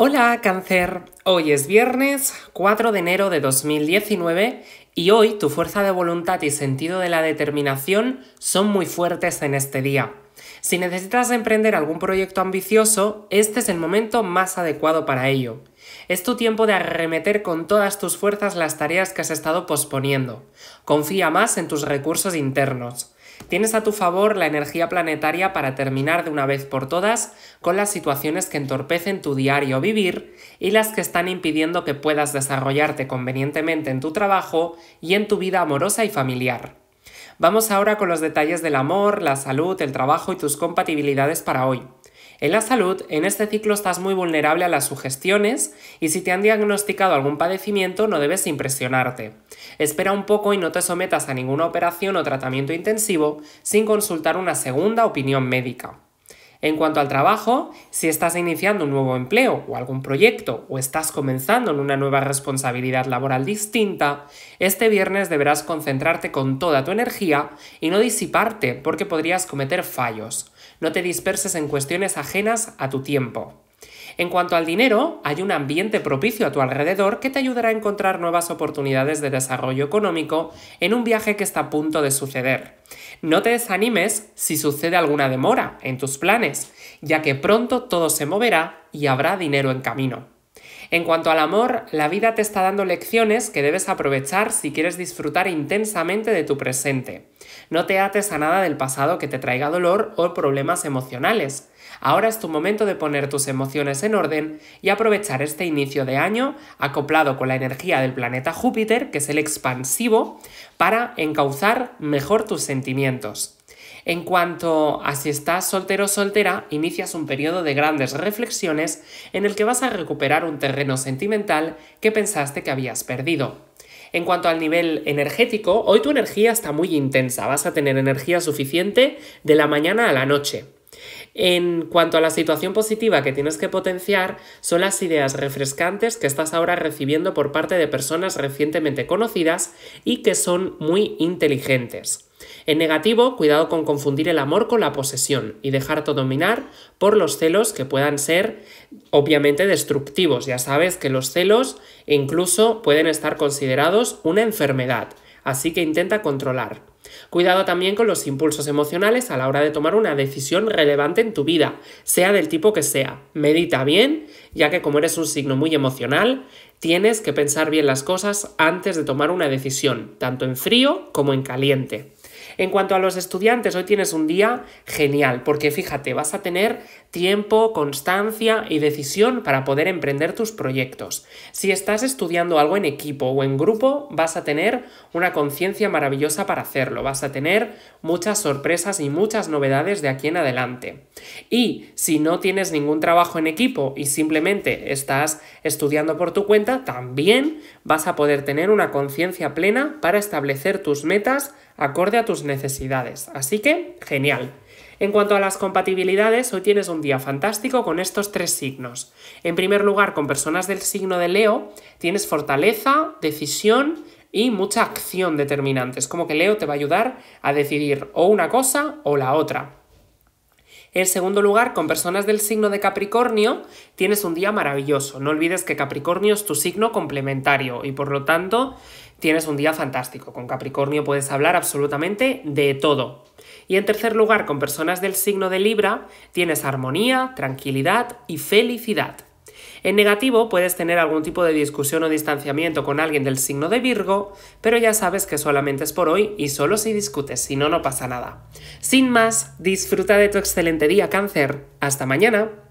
Hola cáncer, hoy es viernes 4 de enero de 2019 y hoy tu fuerza de voluntad y sentido de la determinación son muy fuertes en este día. Si necesitas emprender algún proyecto ambicioso, este es el momento más adecuado para ello. Es tu tiempo de arremeter con todas tus fuerzas las tareas que has estado posponiendo. Confía más en tus recursos internos tienes a tu favor la energía planetaria para terminar de una vez por todas con las situaciones que entorpecen tu diario vivir y las que están impidiendo que puedas desarrollarte convenientemente en tu trabajo y en tu vida amorosa y familiar. Vamos ahora con los detalles del amor, la salud, el trabajo y tus compatibilidades para hoy. En la salud, en este ciclo estás muy vulnerable a las sugestiones y si te han diagnosticado algún padecimiento no debes impresionarte. Espera un poco y no te sometas a ninguna operación o tratamiento intensivo sin consultar una segunda opinión médica. En cuanto al trabajo, si estás iniciando un nuevo empleo o algún proyecto o estás comenzando en una nueva responsabilidad laboral distinta, este viernes deberás concentrarte con toda tu energía y no disiparte porque podrías cometer fallos. No te disperses en cuestiones ajenas a tu tiempo. En cuanto al dinero, hay un ambiente propicio a tu alrededor que te ayudará a encontrar nuevas oportunidades de desarrollo económico en un viaje que está a punto de suceder. No te desanimes si sucede alguna demora en tus planes, ya que pronto todo se moverá y habrá dinero en camino. En cuanto al amor, la vida te está dando lecciones que debes aprovechar si quieres disfrutar intensamente de tu presente. No te ates a nada del pasado que te traiga dolor o problemas emocionales. Ahora es tu momento de poner tus emociones en orden y aprovechar este inicio de año, acoplado con la energía del planeta Júpiter, que es el expansivo, para encauzar mejor tus sentimientos. En cuanto a si estás soltero o soltera, inicias un periodo de grandes reflexiones en el que vas a recuperar un terreno sentimental que pensaste que habías perdido. En cuanto al nivel energético, hoy tu energía está muy intensa, vas a tener energía suficiente de la mañana a la noche. En cuanto a la situación positiva que tienes que potenciar, son las ideas refrescantes que estás ahora recibiendo por parte de personas recientemente conocidas y que son muy inteligentes. En negativo, cuidado con confundir el amor con la posesión y dejarte dominar por los celos que puedan ser obviamente destructivos. Ya sabes que los celos incluso pueden estar considerados una enfermedad, así que intenta controlar. Cuidado también con los impulsos emocionales a la hora de tomar una decisión relevante en tu vida, sea del tipo que sea. Medita bien, ya que como eres un signo muy emocional, tienes que pensar bien las cosas antes de tomar una decisión, tanto en frío como en caliente. En cuanto a los estudiantes, hoy tienes un día genial, porque fíjate, vas a tener tiempo, constancia y decisión para poder emprender tus proyectos. Si estás estudiando algo en equipo o en grupo, vas a tener una conciencia maravillosa para hacerlo, vas a tener muchas sorpresas y muchas novedades de aquí en adelante. Y si no tienes ningún trabajo en equipo y simplemente estás estudiando por tu cuenta, también vas a poder tener una conciencia plena para establecer tus metas, acorde a tus necesidades. Así que, genial. En cuanto a las compatibilidades, hoy tienes un día fantástico con estos tres signos. En primer lugar, con personas del signo de Leo, tienes fortaleza, decisión y mucha acción Es Como que Leo te va a ayudar a decidir o una cosa o la otra. En segundo lugar, con personas del signo de Capricornio, tienes un día maravilloso. No olvides que Capricornio es tu signo complementario y por lo tanto Tienes un día fantástico, con Capricornio puedes hablar absolutamente de todo. Y en tercer lugar, con personas del signo de Libra, tienes armonía, tranquilidad y felicidad. En negativo puedes tener algún tipo de discusión o distanciamiento con alguien del signo de Virgo, pero ya sabes que solamente es por hoy y solo si discutes, si no, no pasa nada. Sin más, disfruta de tu excelente día cáncer. Hasta mañana.